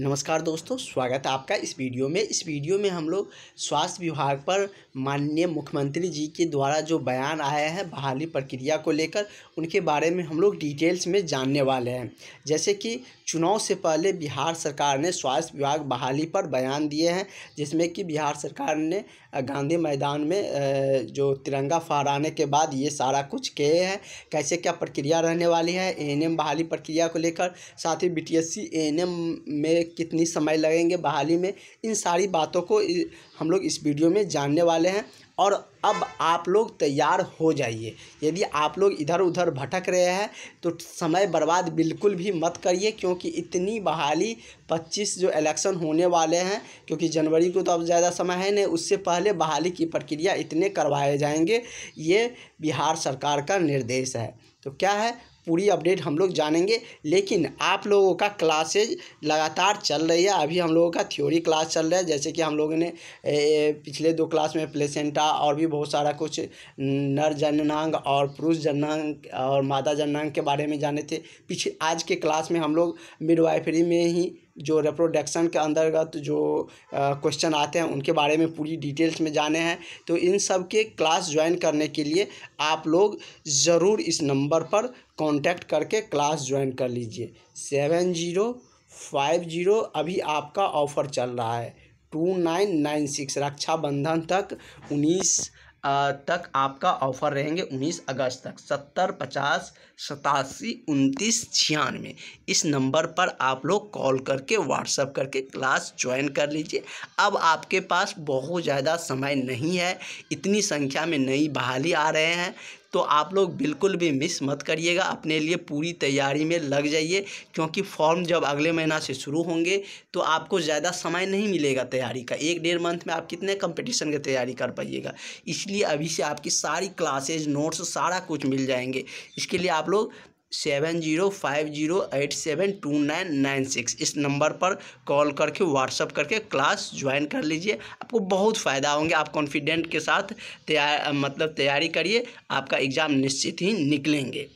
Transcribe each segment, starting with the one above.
नमस्कार दोस्तों स्वागत है आपका इस वीडियो में इस वीडियो में हम लोग स्वास्थ्य विभाग पर माननीय मुख्यमंत्री जी के द्वारा जो बयान आया है बहाली प्रक्रिया को लेकर उनके बारे में हम लोग डिटेल्स में जानने वाले हैं जैसे कि चुनाव से पहले बिहार सरकार ने स्वास्थ्य विभाग बहाली पर बयान दिए हैं जिसमें कि बिहार सरकार ने गांधी मैदान में जो तिरंगा फहराने के बाद ये सारा कुछ किए हैं कैसे क्या प्रक्रिया रहने वाली है ए बहाली प्रक्रिया को लेकर साथ ही बी टी में कितनी समय लगेंगे बहाली में इन सारी बातों को हम लोग इस वीडियो में जानने वाले हैं और अब आप लोग तैयार हो जाइए यदि आप लोग इधर उधर भटक रहे हैं तो समय बर्बाद बिल्कुल भी मत करिए क्योंकि इतनी बहाली 25 जो इलेक्शन होने वाले हैं क्योंकि जनवरी को तो अब ज़्यादा समय है नहीं उससे पहले बहाली की प्रक्रिया इतने करवाए जाएंगे ये बिहार सरकार का निर्देश है तो क्या है पूरी अपडेट हम लोग जानेंगे लेकिन आप लोगों का क्लासेज लगातार चल रही है अभी हम लोगों का थ्योरी क्लास चल रहा है जैसे कि हम लोगों ने पिछले दो क्लास में प्लेसेंटा और भी बहुत सारा कुछ नर जननांग और पुरुष जननांग और मादा जननांग के बारे में जाने थे पिछले आज के क्लास में हम लोग मिडवाइफरी में ही जो रिप्रोडक्शन के अंतर्गत जो क्वेश्चन आते हैं उनके बारे में पूरी डिटेल्स में जाने हैं तो इन सब के क्लास ज्वाइन करने के लिए आप लोग ज़रूर इस नंबर पर कांटेक्ट करके क्लास ज्वाइन कर लीजिए सेवन जीरो फाइव जीरो अभी आपका ऑफ़र चल रहा है two nine nine six Rakshabandhan तक उन्नीस तक आपका ऑफ़र रहेंगे 19 अगस्त तक सत्तर पचास सतासी उनतीस छियानवे इस नंबर पर आप लोग कॉल करके व्हाट्सअप करके क्लास ज्वाइन कर लीजिए अब आपके पास बहुत ज़्यादा समय नहीं है इतनी संख्या में नई बहाली आ रहे हैं तो आप लोग बिल्कुल भी मिस मत करिएगा अपने लिए पूरी तैयारी में लग जाइए क्योंकि फॉर्म जब अगले महीना से शुरू होंगे तो आपको ज़्यादा समय नहीं मिलेगा तैयारी का एक डेढ़ मंथ में आप कितने कंपटीशन की तैयारी कर पाइएगा इसलिए अभी से आपकी सारी क्लासेज नोट्स सारा कुछ मिल जाएंगे इसके लिए आप लोग seven zero five zero eight seven two nine nine six इस नंबर पर कॉल करके व्हाट्सअप करके क्लास ज्वाइन कर लीजिए आपको बहुत फ़ायदा होंगे आप कॉन्फिडेंट के साथ तैयार मतलब तैयारी करिए आपका एग्ज़ाम निश्चित ही निकलेंगे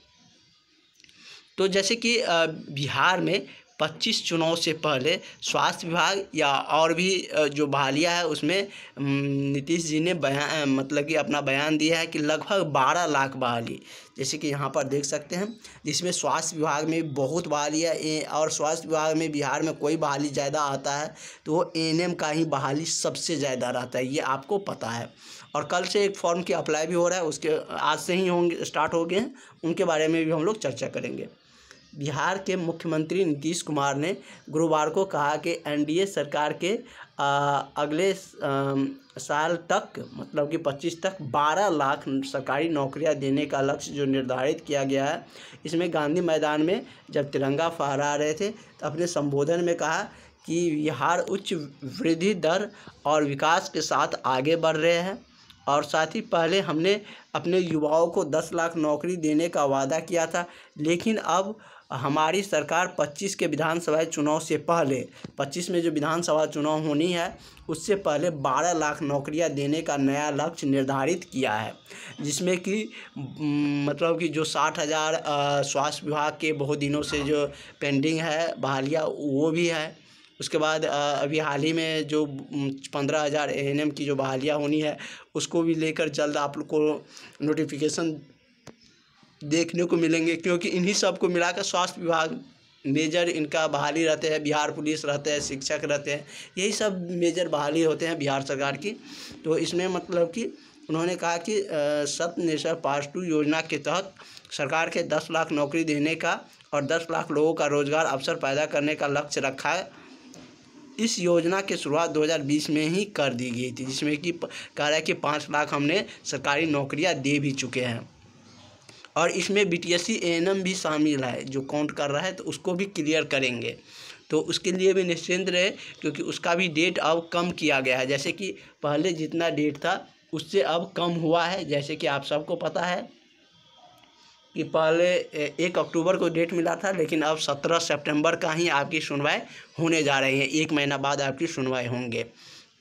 तो जैसे कि बिहार में पच्चीस चुनाव से पहले स्वास्थ्य विभाग या और भी जो बहालिया है उसमें नीतीश जी ने बयान मतलब कि अपना बयान दिया है कि लगभग बारह लाख बहाली जैसे कि यहाँ पर देख सकते हैं जिसमें स्वास्थ्य विभाग में बहुत बहाली है और स्वास्थ्य विभाग में बिहार में कोई बहाली ज़्यादा आता है तो वो एन का ही बहाली सबसे ज़्यादा रहता है ये आपको पता है और कल से एक फॉर्म की अप्लाई भी हो रहा है उसके आज से ही होंगे स्टार्ट हो गए हैं उनके बारे में भी हम लोग चर्चा करेंगे बिहार के मुख्यमंत्री नीतीश कुमार ने गुरुवार को कहा कि एनडीए सरकार के आ, अगले साल तक मतलब कि 25 तक 12 लाख सरकारी नौकरियां देने का लक्ष्य जो निर्धारित किया गया है इसमें गांधी मैदान में जब तिरंगा फहरा रहे थे तो अपने संबोधन में कहा कि बिहार उच्च वृद्धि दर और विकास के साथ आगे बढ़ रहे हैं और साथ ही पहले हमने अपने युवाओं को दस लाख नौकरी देने का वादा किया था लेकिन अब हमारी सरकार 25 के विधानसभा चुनाव से पहले 25 में जो विधानसभा चुनाव होनी है उससे पहले 12 लाख नौकरियां देने का नया लक्ष्य निर्धारित किया है जिसमें कि मतलब कि जो साठ हज़ार स्वास्थ्य विभाग के बहुत दिनों से जो पेंडिंग है बहालिया वो भी है उसके बाद अभी हाल ही में जो पंद्रह हज़ार ए की जो बहालियाँ होनी है उसको भी लेकर जल्द आप लोग को नोटिफिकेशन देखने को मिलेंगे क्योंकि इन्हीं सब को मिलाकर स्वास्थ्य विभाग मेजर इनका बहाली रहते हैं बिहार पुलिस रहते हैं शिक्षक रहते हैं यही सब मेजर बहाली होते हैं बिहार सरकार की तो इसमें मतलब कि उन्होंने कहा कि सत निशा पास टू योजना के तहत सरकार के दस लाख नौकरी देने का और दस लाख लोगों का रोजगार अवसर पैदा करने का लक्ष्य रखा है इस योजना की शुरुआत 2020 में ही कर दी गई थी जिसमें कि कह रहा है कि पाँच लाख हमने सरकारी नौकरियां दे भी चुके हैं और इसमें B T S C A N M भी शामिल है जो काउंट कर रहा है तो उसको भी क्लियर करेंगे तो उसके लिए भी निश्चिंत रहे क्योंकि उसका भी डेट अब कम किया गया है जैसे कि पहले जितना डेट था उससे अब कम हुआ है जैसे कि आप सबको पता है कि पहले एक अक्टूबर को डेट मिला था लेकिन अब सत्रह सितंबर का ही आपकी सुनवाई होने जा रही है एक महीना बाद आपकी सुनवाई होंगे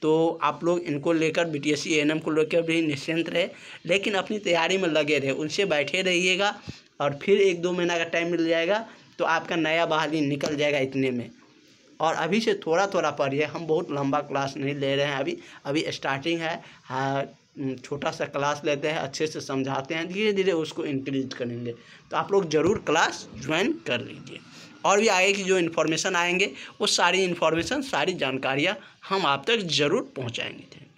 तो आप लोग इनको लेकर बी टी एस को लेकर भी निश्चिंत रहे लेकिन अपनी तैयारी में लगे रहे उनसे बैठे रहिएगा और फिर एक दो महीना का टाइम मिल जाएगा तो आपका नया बहाली निकल जाएगा इतने में और अभी से थोड़ा थोड़ा पढ़िए हम बहुत लंबा क्लास नहीं ले रहे हैं अभी अभी स्टार्टिंग है हाँ, छोटा सा क्लास लेते हैं अच्छे से समझाते हैं धीरे धीरे उसको इंक्रीज करेंगे तो आप लोग ज़रूर क्लास ज्वाइन कर लीजिए और भी आगे की जो इन्फॉर्मेशन आएंगे वो सारी इन्फॉर्मेशन सारी जानकारियाँ हम आप तक ज़रूर पहुँचाएंगे